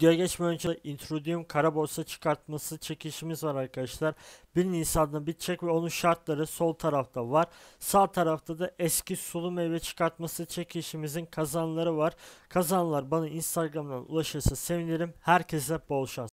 Videoya geçmeden önce Introdium kara borsa çıkartması çekişimiz var arkadaşlar. 1 Nisan'da bitecek ve onun şartları sol tarafta var. Sağ tarafta da eski sulu meyve çıkartması çekişimizin kazanları var. Kazanlar bana Instagram'dan ulaşırsa sevinirim. Herkese bol şans.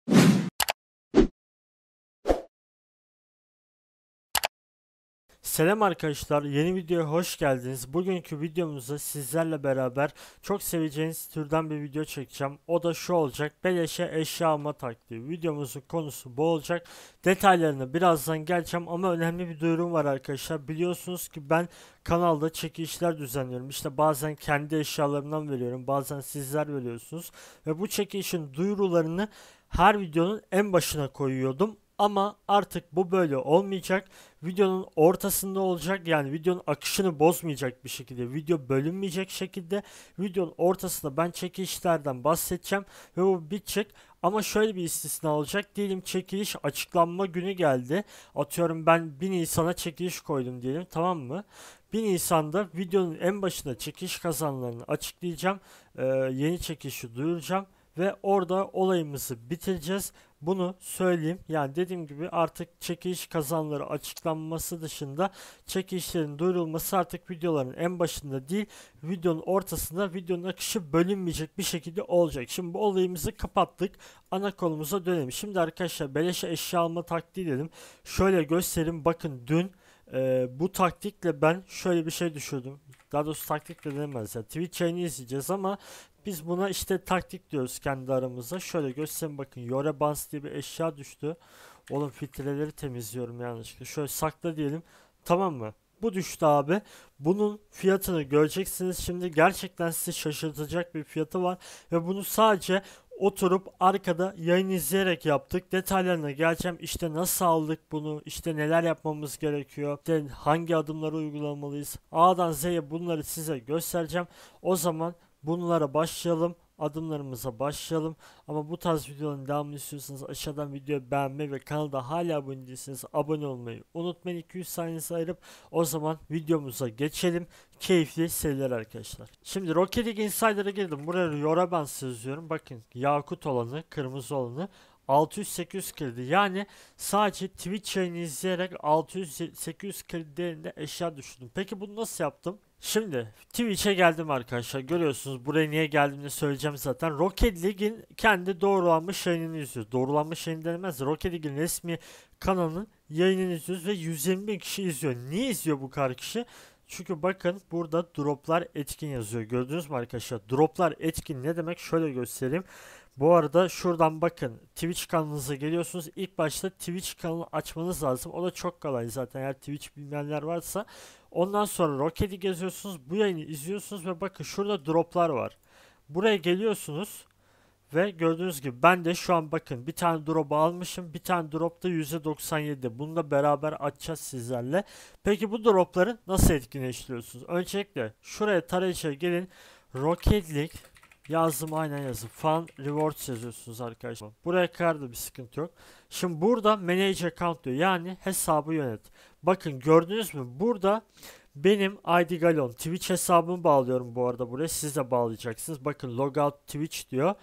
Selam arkadaşlar yeni videoya hoş geldiniz. Bugünkü videomuzda sizlerle beraber çok seveceğiniz türden bir video çekeceğim. O da şu olacak beleşe eşya alma taktiği. Videomuzun konusu bu olacak. Detaylarını birazdan geleceğim ama önemli bir duyurum var arkadaşlar. Biliyorsunuz ki ben kanalda çekişler düzenliyorum. İşte bazen kendi eşyalarımdan veriyorum bazen sizler veriyorsunuz. Ve bu çekişin duyurularını her videonun en başına koyuyordum ama artık bu böyle olmayacak. Videonun ortasında olacak yani videonun akışını bozmayacak bir şekilde video bölünmeyecek şekilde videonun ortasında ben çekilişlerden bahsedeceğim ve bu bitecek. Ama şöyle bir istisna olacak. Diyelim çekiliş açıklanma günü geldi. Atıyorum ben 1 Nisan'a çekiliş koydum diyelim tamam mı? 1 Nisan'da videonun en başında çekiliş kazanlarını açıklayacağım. Ee, yeni çekilişi duyuracağım ve orada olayımızı bitireceğiz. Bunu söyleyeyim. Yani dediğim gibi artık çekiliş kazanları açıklanması dışında çekilişlerin duyurulması artık videoların en başında değil videonun ortasında videonun akışı bölünmeyecek bir şekilde olacak. Şimdi bu olayımızı kapattık. Ana konumuza dönelim. Şimdi arkadaşlar beleşe eşya alma taktiği dedim. Şöyle göstereyim. Bakın dün e, bu taktikle ben şöyle bir şey düşürdüm. Daha doğrusu taktik de denemez ya. Twitch yayını izleyeceğiz ama biz buna işte taktik diyoruz kendi aramızda. Şöyle göstereyim bakın. Yore Bans diye bir eşya düştü. Oğlum filtreleri temizliyorum yanlışlıkla. Şöyle sakla diyelim. Tamam mı? Bu düştü abi. Bunun fiyatını göreceksiniz. Şimdi gerçekten sizi şaşırtacak bir fiyatı var. Ve bunu sadece oturup arkada yayın izleyerek yaptık. Detaylarına geleceğim. İşte nasıl aldık bunu? İşte neler yapmamız gerekiyor? İşte hangi adımları uygulamalıyız? A'dan Z'ye bunları size göstereceğim. O zaman bunlara başlayalım adımlarımıza başlayalım. Ama bu tarz videoların devamını istiyorsanız aşağıdan videoyu beğenme ve kanalda hala abone değilseniz abone olmayı unutmayın. 200 saniyesi ayırıp o zaman videomuza geçelim. Keyifli seyirler arkadaşlar. Şimdi Rocket League Insider'a girdim. Buraya Yorabans yazıyorum. Bakın yakut olanı, kırmızı olanı. 600-800 kredi yani sadece Twitch yayını izleyerek 600-800 kredi değerinde eşya düşürdüm. Peki bunu nasıl yaptım? Şimdi Twitch'e geldim arkadaşlar. Görüyorsunuz buraya niye geldiğimi söyleyeceğim zaten. Rocket League'in kendi doğrulanmış yayınını izliyoruz. Doğrulanmış yayın denemez. Rocket League'in resmi kanalının yayınını izliyoruz ve 120 bin kişi izliyor. Niye izliyor bu kadar kişi? Çünkü bakın burada droplar etkin yazıyor. Gördünüz mü arkadaşlar? Droplar etkin ne demek? Şöyle göstereyim. Bu arada şuradan bakın Twitch kanalınıza geliyorsunuz. İlk başta Twitch kanalı açmanız lazım. O da çok kolay zaten eğer Twitch bilmeyenler varsa. Ondan sonra Rocket'i geziyorsunuz. Bu yayını izliyorsunuz ve bakın şurada droplar var. Buraya geliyorsunuz. Ve gördüğünüz gibi ben de şu an bakın bir tane drop almışım. Bir tane drop da %97. Bunu da beraber açacağız sizlerle. Peki bu dropları nasıl etkinleştiriyorsunuz? Öncelikle şuraya tarayıcıya gelin. Rocket League Yazdım aynen yazdım. Fan rewards yazıyorsunuz arkadaşlar. Buraya kadar da bir sıkıntı yok. Şimdi burada manage account diyor. Yani hesabı yönet. Bakın gördünüz mü? Burada benim ID Galon Twitch hesabımı bağlıyorum bu arada buraya. Siz de bağlayacaksınız. Bakın logout Twitch diyor.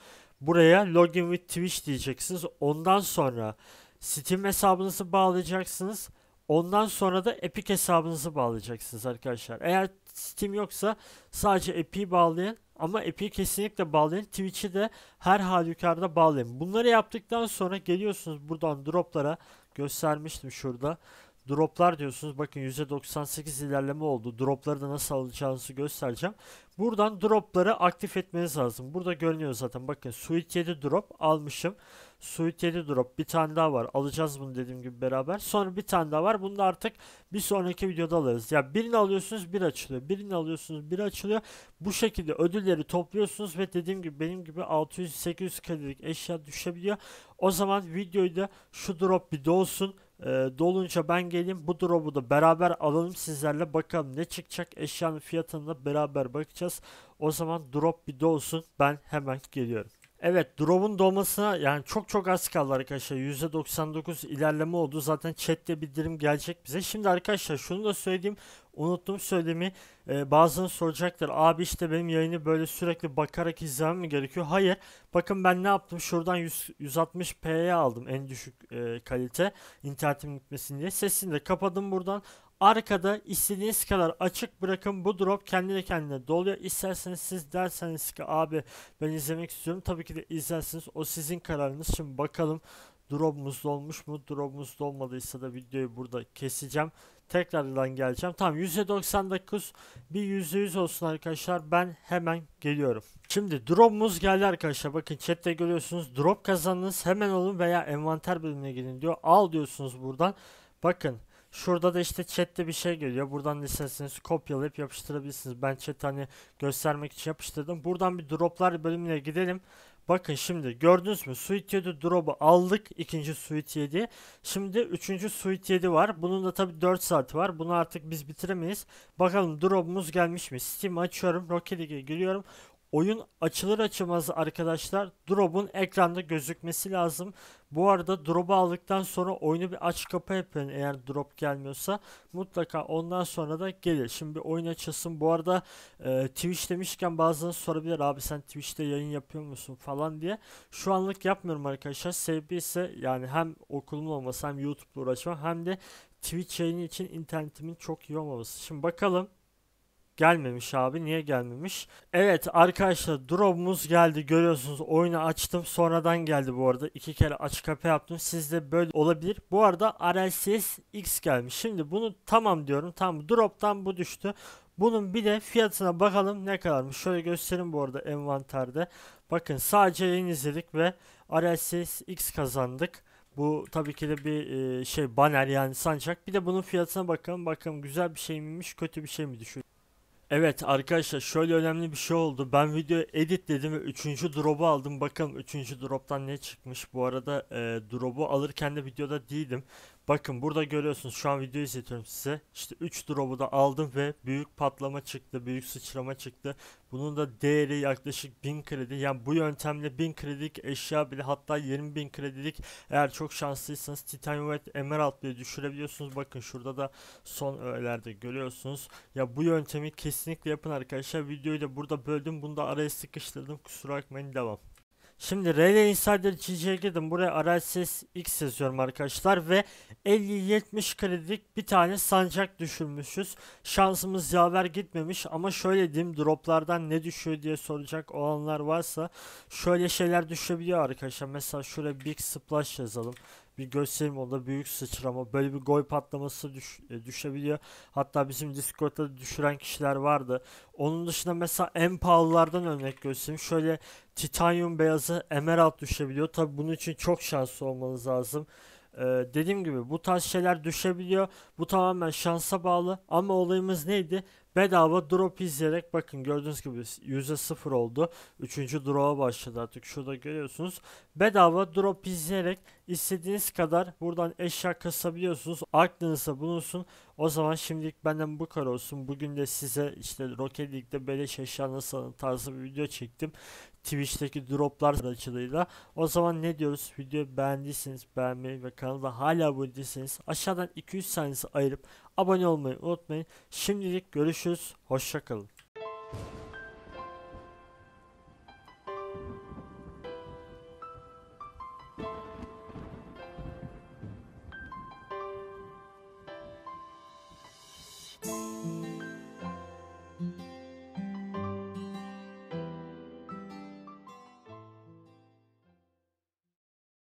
Buraya login with Twitch diyeceksiniz. Ondan sonra Steam hesabınızı bağlayacaksınız. Ondan sonra da Epic hesabınızı bağlayacaksınız arkadaşlar. Eğer Steam yoksa sadece Epic'i bağlayın. Ama app'i kesinlikle bağlayın. Twitch'i de her halükarda bağlayın. Bunları yaptıktan sonra geliyorsunuz buradan droplara. Göstermiştim şurada. Droplar diyorsunuz. Bakın %98 ilerleme oldu. Dropları da nasıl alacağınızı göstereceğim. Buradan dropları aktif etmeniz lazım. Burada görünüyor zaten. Bakın Suit 7 drop almışım. Suit 7 drop bir tane daha var. Alacağız bunu dediğim gibi beraber. Sonra bir tane daha var. Bunu da artık bir sonraki videoda alırız. Ya birini alıyorsunuz bir açılıyor. Birini alıyorsunuz bir açılıyor. Bu şekilde ödülleri topluyorsunuz ve dediğim gibi benim gibi 600-800 kalorilik eşya düşebiliyor. O zaman videoyu da şu drop bir dolsun. E, dolunca ben geleyim bu drop'u da beraber alalım sizlerle bakalım ne çıkacak eşyanın fiyatını da beraber bakacağız. O zaman drop bir de olsun ben hemen geliyorum. Evet drop'un dolmasına yani çok çok az kaldı arkadaşlar. %99 ilerleme oldu. Zaten chatte bildirim gelecek bize. Şimdi arkadaşlar şunu da söyleyeyim. Unuttum söylemi. Ee, bazıları soracaktır. Abi işte benim yayını böyle sürekli bakarak izlemem mi gerekiyor? Hayır. Bakın ben ne yaptım? Şuradan 160p'ye aldım en düşük e, kalite. İnternetim gitmesin diye. Sesini de kapadım buradan. Arkada istediğiniz kadar açık bırakın bu drop kendine kendine doluyor. İsterseniz siz derseniz ki abi ben izlemek istiyorum. Tabii ki de izlersiniz. O sizin kararınız. Şimdi bakalım drop'umuz dolmuş mu? Drop'umuz dolmadıysa da videoyu burada keseceğim. Tekrardan geleceğim. Tamam %99 bir %100 olsun arkadaşlar. Ben hemen geliyorum. Şimdi drop'umuz geldi arkadaşlar. Bakın chatte görüyorsunuz. Drop kazandınız hemen olun veya envanter bölümüne gidin diyor. Al diyorsunuz buradan. Bakın Şurada da işte chatte bir şey geliyor. Buradan isterseniz kopyalayıp yapıştırabilirsiniz. Ben chat hani göstermek için yapıştırdım. Buradan bir droplar bölümüne gidelim. Bakın şimdi gördünüz mü? Suite 7 drop'u aldık. ikinci Suite 7. Şimdi üçüncü Suite 7 var. Bunun da tabii 4 saati var. Bunu artık biz bitiremeyiz. Bakalım drop'umuz gelmiş mi? Steam açıyorum. Rocket League'e giriyorum. Oyun açılır açılmaz arkadaşlar drop'un ekranda gözükmesi lazım. Bu arada drop'u aldıktan sonra oyunu bir aç kapa yapın eğer drop gelmiyorsa. Mutlaka ondan sonra da gelir. Şimdi bir oyun açılsın. Bu arada e, Twitch demişken bazıları sorabilir abi sen Twitch'te yayın yapıyor musun falan diye. Şu anlık yapmıyorum arkadaşlar. Sebebi ise yani hem okulum olmasa hem YouTube'la uğraşmam hem de Twitch yayını için internetimin çok iyi olmaması. Şimdi bakalım Gelmemiş abi. Niye gelmemiş? Evet arkadaşlar drop'umuz geldi. Görüyorsunuz oyunu açtım. Sonradan geldi bu arada. iki kere açık kapı yaptım. Sizde böyle olabilir. Bu arada RLCS X gelmiş. Şimdi bunu tamam diyorum. Tamam drop'tan bu düştü. Bunun bir de fiyatına bakalım ne kadarmış. Şöyle göstereyim bu arada envanterde. Bakın sadece yayın izledik ve RLCS X kazandık. Bu tabii ki de bir e, şey banner yani sancak. Bir de bunun fiyatına bakalım. Bakalım güzel bir şey miymiş, kötü bir şey mi düşüyor. Evet arkadaşlar şöyle önemli bir şey oldu. Ben video editledim ve 3. drop'u aldım. Bakalım 3. drop'tan ne çıkmış. Bu arada e, drop'u alırken de videoda değildim. Bakın burada görüyorsunuz şu an video izletiyorum size. İşte 3 drop'u da aldım ve büyük patlama çıktı, büyük sıçrama çıktı. Bunun da değeri yaklaşık 1000 kredi. Yani bu yöntemle 1000 kredilik eşya bile hatta 20.000 kredilik eğer çok şanslıysanız Titanium ve Emerald bile düşürebiliyorsunuz. Bakın şurada da son öğelerde görüyorsunuz. Ya bu yöntemi kesinlikle yapın arkadaşlar. Videoyu da burada böldüm. Bunu da araya sıkıştırdım. Kusura bakmayın devam. Şimdi Relay Insider GC'ye girdim. Buraya RSS X yazıyorum arkadaşlar ve 50-70 kredilik bir tane sancak düşürmüşüz. Şansımız yaver gitmemiş ama şöyle diyeyim droplardan ne düşüyor diye soracak olanlar varsa şöyle şeyler düşebiliyor arkadaşlar. Mesela şuraya Big Splash yazalım bir gösterim oldu. Büyük sıçrama, böyle bir gol patlaması düş, e, düşebiliyor. Hatta bizim Discord'da düşüren kişiler vardı. Onun dışında mesela en pahalılardan örnek göstereyim. Şöyle titanyum beyazı emerald düşebiliyor. Tabi bunun için çok şanslı olmanız lazım. Ee, dediğim gibi bu tarz şeyler düşebiliyor. Bu tamamen şansa bağlı. Ama olayımız neydi? Bedava drop izleyerek bakın gördüğünüz gibi %0 oldu. Üçüncü drop'a başladı artık şurada görüyorsunuz. Bedava drop izleyerek istediğiniz kadar buradan eşya kasabiliyorsunuz. Aklınızda bulunsun. O zaman şimdilik benden bu kadar olsun. Bugün de size işte Rocket League'de beleş eşya nasıl tarzı bir video çektim. Twitch'teki droplar aracılığıyla. O zaman ne diyoruz? Videoyu beğendiyseniz beğenmeyi ve kanalda hala abone değilseniz aşağıdan 2-3 saniyesi ayırıp abone olmayı unutmayın. Şimdilik görüşürüz. Hoşçakalın.